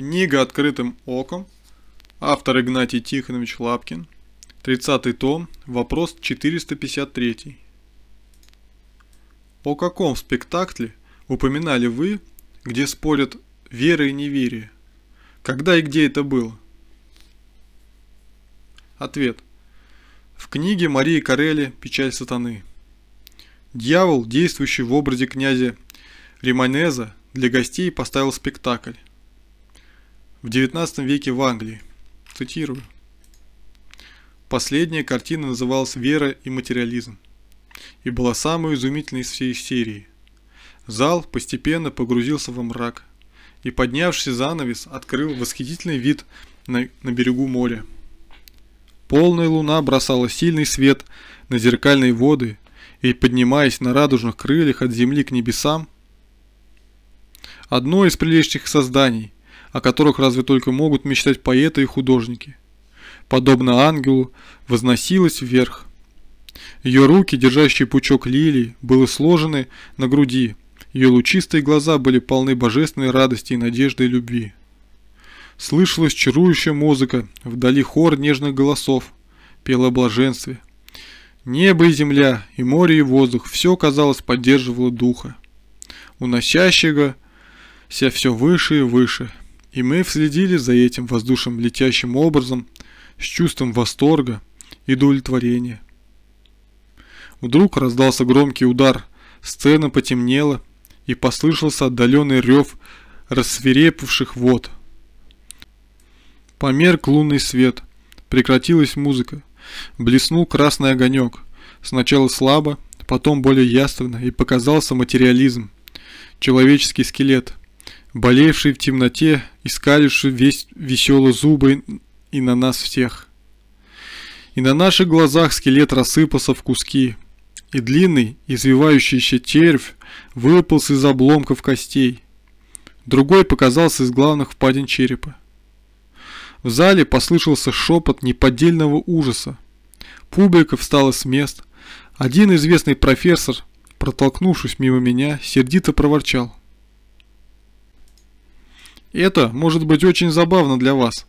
Книга «Открытым оком». Автор Игнатий Тихонович Лапкин. 30 том. Вопрос 453. О каком спектакле упоминали вы, где спорят вера и неверие? Когда и где это было? Ответ. В книге Марии Карелли «Печаль сатаны». Дьявол, действующий в образе князя Риманеза, для гостей поставил спектакль в 19 веке в Англии. Цитирую. Последняя картина называлась «Вера и материализм» и была самой изумительной из всей серии. Зал постепенно погрузился во мрак, и поднявший занавес открыл восхитительный вид на, на берегу моря. Полная луна бросала сильный свет на зеркальные воды, и, поднимаясь на радужных крыльях от земли к небесам, одно из прелестных созданий – о которых разве только могут мечтать поэты и художники. Подобно ангелу, возносилась вверх. Ее руки, держащие пучок лилии, были сложены на груди. Ее лучистые глаза были полны божественной радости и надежды и любви. Слышалась чарующая музыка, вдали хор нежных голосов, пела о блаженстве. Небо и земля, и море, и воздух, все, казалось, поддерживало духа, уносящего себя все выше и выше – и мы следили за этим воздушным летящим образом с чувством восторга и удовлетворения. Вдруг раздался громкий удар, сцена потемнела и послышался отдаленный рев рассверепавших вод. Померк лунный свет, прекратилась музыка, блеснул красный огонек, сначала слабо, потом более ясно и показался материализм, человеческий скелет – болевший в темноте, искаливший весь веселые зубы и на нас всех. И на наших глазах скелет рассыпался в куски, и длинный, извивающийся червь выполз из обломков костей. Другой показался из главных впадин черепа. В зале послышался шепот неподдельного ужаса. Публика встала с мест. Один известный профессор, протолкнувшись мимо меня, сердито проворчал. Это может быть очень забавно для вас,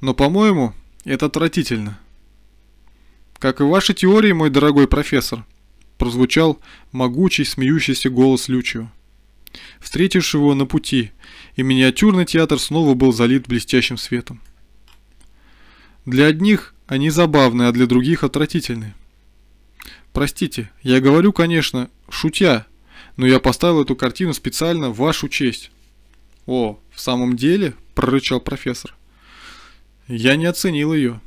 но, по-моему, это отвратительно. Как и ваши теории, мой дорогой профессор, прозвучал могучий смеющийся голос Лючио, встретившего его на пути, и миниатюрный театр снова был залит блестящим светом. Для одних они забавны, а для других отвратительны. Простите, я говорю, конечно, шутя, но я поставил эту картину специально в вашу честь. «О, в самом деле?» – прорычал профессор. «Я не оценил ее».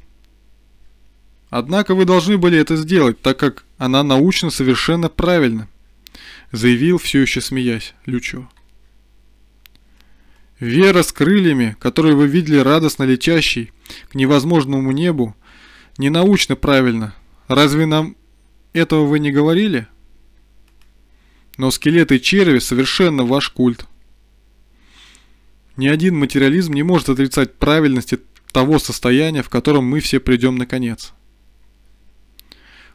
«Однако вы должны были это сделать, так как она научно совершенно правильно», – заявил, все еще смеясь, Лючо. Вера с крыльями, которые вы видели радостно летящей к невозможному небу, не научно правильно. Разве нам этого вы не говорили? Но скелеты черви совершенно ваш культ. Ни один материализм не может отрицать правильности того состояния, в котором мы все придем наконец.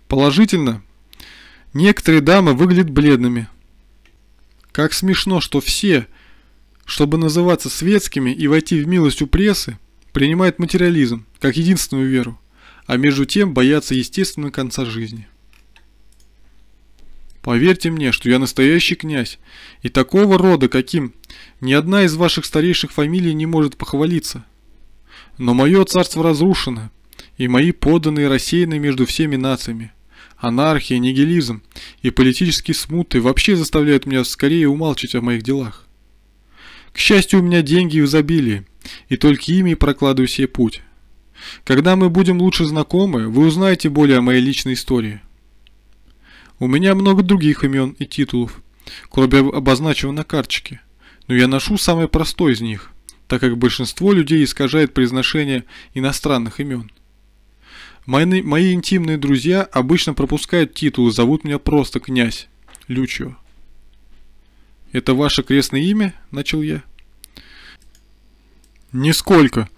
Положительно, некоторые дамы выглядят бледными. Как смешно, что все, чтобы называться светскими и войти в милость у прессы, принимают материализм как единственную веру, а между тем боятся естественного конца жизни. Поверьте мне, что я настоящий князь, и такого рода, каким ни одна из ваших старейших фамилий не может похвалиться. Но мое царство разрушено, и мои подданные рассеяны между всеми нациями. Анархия, нигилизм и политические смуты вообще заставляют меня скорее умалчить о моих делах. К счастью, у меня деньги в изобилии, и только ими прокладываю себе путь. Когда мы будем лучше знакомы, вы узнаете более о моей личной истории. У меня много других имен и титулов, кроме обозначенных на карточке, но я ношу самый простой из них, так как большинство людей искажает произношение иностранных имен. Мои, мои интимные друзья обычно пропускают титул и зовут меня просто князь Лючо. «Это ваше крестное имя?» – начал я. «Нисколько.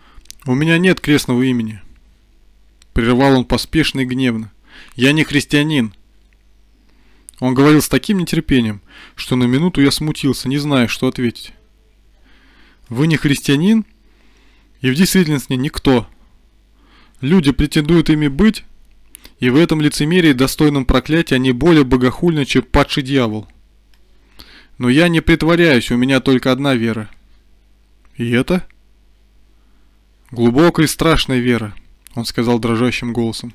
У меня нет крестного имени». Прервал он поспешно и гневно. «Я не христианин. Он говорил с таким нетерпением, что на минуту я смутился, не зная, что ответить. «Вы не христианин?» «И в действительности никто. Люди претендуют ими быть, и в этом лицемерии достойном проклятия они более богохульны, чем падший дьявол. Но я не притворяюсь, у меня только одна вера». «И это?» «Глубокая и страшная вера», — он сказал дрожащим голосом.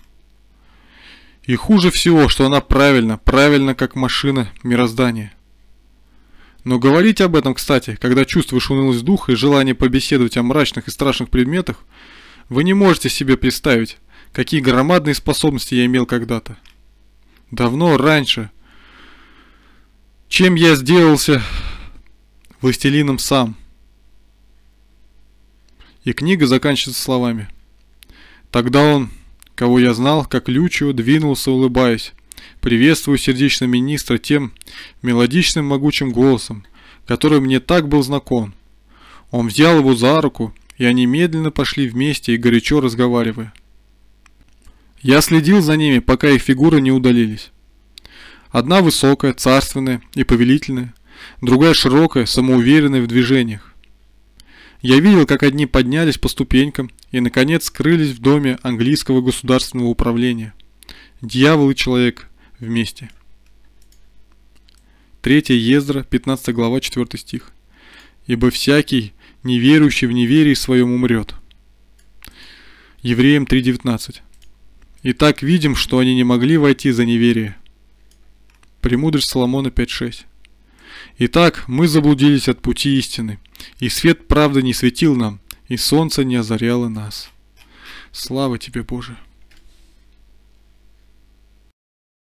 И хуже всего, что она правильно, правильно как машина мироздания. Но говорить об этом, кстати, когда чувствуешь унылость духа и желание побеседовать о мрачных и страшных предметах, вы не можете себе представить, какие громадные способности я имел когда-то. Давно, раньше. Чем я сделался властелином сам. И книга заканчивается словами. Тогда он кого я знал, как Лючио двинулся, улыбаясь. Приветствую сердечно министра тем мелодичным могучим голосом, который мне так был знаком. Он взял его за руку, и они медленно пошли вместе и горячо разговаривая. Я следил за ними, пока их фигуры не удалились. Одна высокая, царственная и повелительная, другая широкая, самоуверенная в движениях. Я видел, как одни поднялись по ступенькам и, наконец, скрылись в доме английского государственного управления. Дьявол и человек вместе. 3 Ездра, 15 глава, 4 стих. «Ибо всякий, неверующий в неверии своем умрет». Евреям 3.19. Итак, видим, что они не могли войти за неверие. Премудрость Соломона 5.6. Итак, мы заблудились от пути истины, и свет правды не светил нам, и солнце не озаряло нас. Слава тебе, Боже!